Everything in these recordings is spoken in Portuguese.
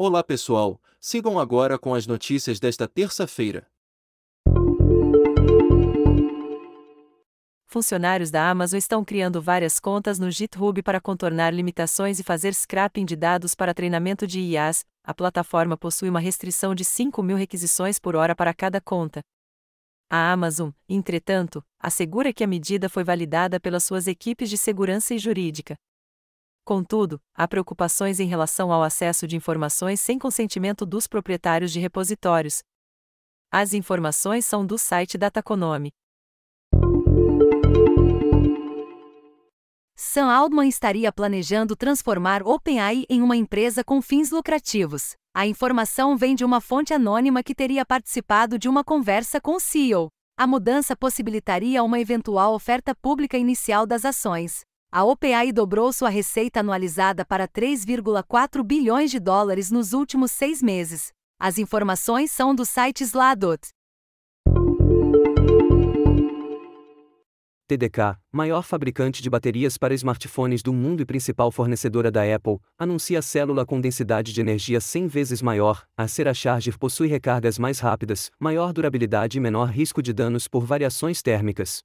Olá pessoal, sigam agora com as notícias desta terça-feira. Funcionários da Amazon estão criando várias contas no GitHub para contornar limitações e fazer scrapping de dados para treinamento de IAs. A plataforma possui uma restrição de 5 mil requisições por hora para cada conta. A Amazon, entretanto, assegura que a medida foi validada pelas suas equipes de segurança e jurídica. Contudo, há preocupações em relação ao acesso de informações sem consentimento dos proprietários de repositórios. As informações são do site da Taconomy. Sam Altman estaria planejando transformar OpenAI em uma empresa com fins lucrativos. A informação vem de uma fonte anônima que teria participado de uma conversa com o CEO. A mudança possibilitaria uma eventual oferta pública inicial das ações, a OPAI dobrou sua receita anualizada para 3,4 bilhões de dólares nos últimos seis meses. As informações são do site Sladot. TDK, maior fabricante de baterias para smartphones do mundo e principal fornecedora da Apple, anuncia célula com densidade de energia 100 vezes maior. A Charger possui recargas mais rápidas, maior durabilidade e menor risco de danos por variações térmicas.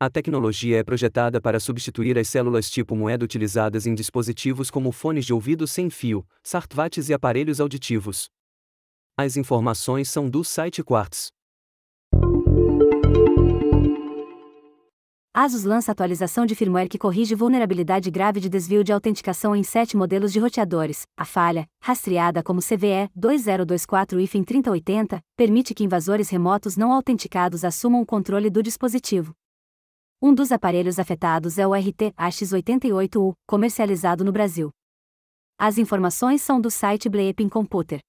A tecnologia é projetada para substituir as células tipo moeda utilizadas em dispositivos como fones de ouvido sem fio, sartvates e aparelhos auditivos. As informações são do site Quartz. Asus lança atualização de firmware que corrige vulnerabilidade grave de desvio de autenticação em sete modelos de roteadores. A falha, rastreada como CVE 2024-3080, permite que invasores remotos não autenticados assumam o controle do dispositivo. Um dos aparelhos afetados é o RT-AX88U, comercializado no Brasil. As informações são do site Bleeping Computer.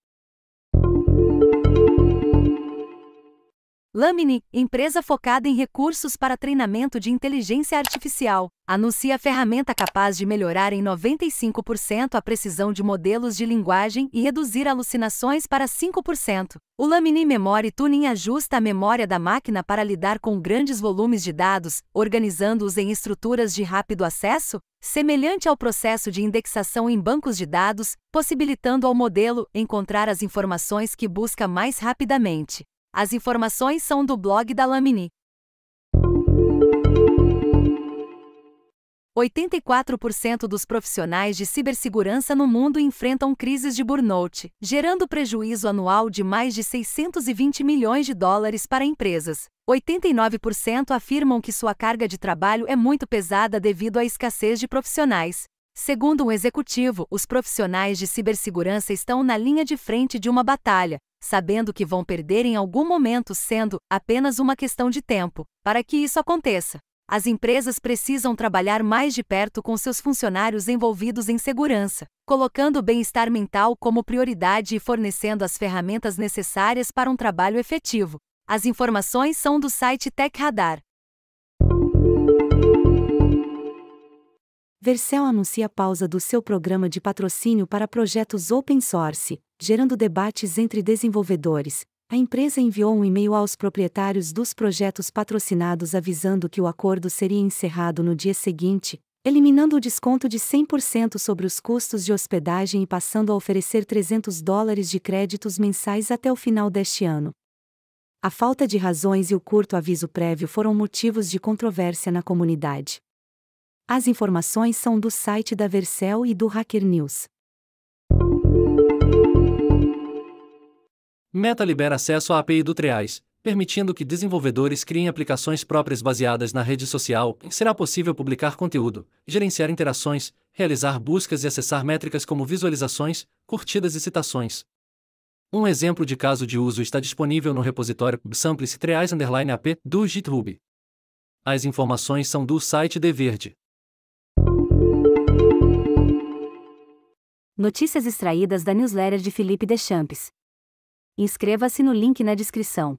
Lamini, empresa focada em recursos para treinamento de inteligência artificial, anuncia ferramenta capaz de melhorar em 95% a precisão de modelos de linguagem e reduzir alucinações para 5%. O Lamini Memory Tuning ajusta a memória da máquina para lidar com grandes volumes de dados, organizando-os em estruturas de rápido acesso, semelhante ao processo de indexação em bancos de dados, possibilitando ao modelo encontrar as informações que busca mais rapidamente. As informações são do blog da Lamini. 84% dos profissionais de cibersegurança no mundo enfrentam crises de burnout, gerando prejuízo anual de mais de 620 milhões de dólares para empresas. 89% afirmam que sua carga de trabalho é muito pesada devido à escassez de profissionais. Segundo um executivo, os profissionais de cibersegurança estão na linha de frente de uma batalha, sabendo que vão perder em algum momento, sendo apenas uma questão de tempo, para que isso aconteça. As empresas precisam trabalhar mais de perto com seus funcionários envolvidos em segurança, colocando o bem-estar mental como prioridade e fornecendo as ferramentas necessárias para um trabalho efetivo. As informações são do site TechRadar. Vercel anuncia pausa do seu programa de patrocínio para projetos open source gerando debates entre desenvolvedores, a empresa enviou um e-mail aos proprietários dos projetos patrocinados avisando que o acordo seria encerrado no dia seguinte, eliminando o desconto de 100% sobre os custos de hospedagem e passando a oferecer 300 dólares de créditos mensais até o final deste ano. A falta de razões e o curto aviso prévio foram motivos de controvérsia na comunidade. As informações são do site da Vercel e do Hacker News. Meta libera acesso à API do Treais, permitindo que desenvolvedores criem aplicações próprias baseadas na rede social. Será possível publicar conteúdo, gerenciar interações, realizar buscas e acessar métricas como visualizações, curtidas e citações. Um exemplo de caso de uso está disponível no repositório Samples Treais Underline AP do GitHub. As informações são do site de Verde. Notícias extraídas da newsletter de Felipe Deschamps. Inscreva-se no link na descrição.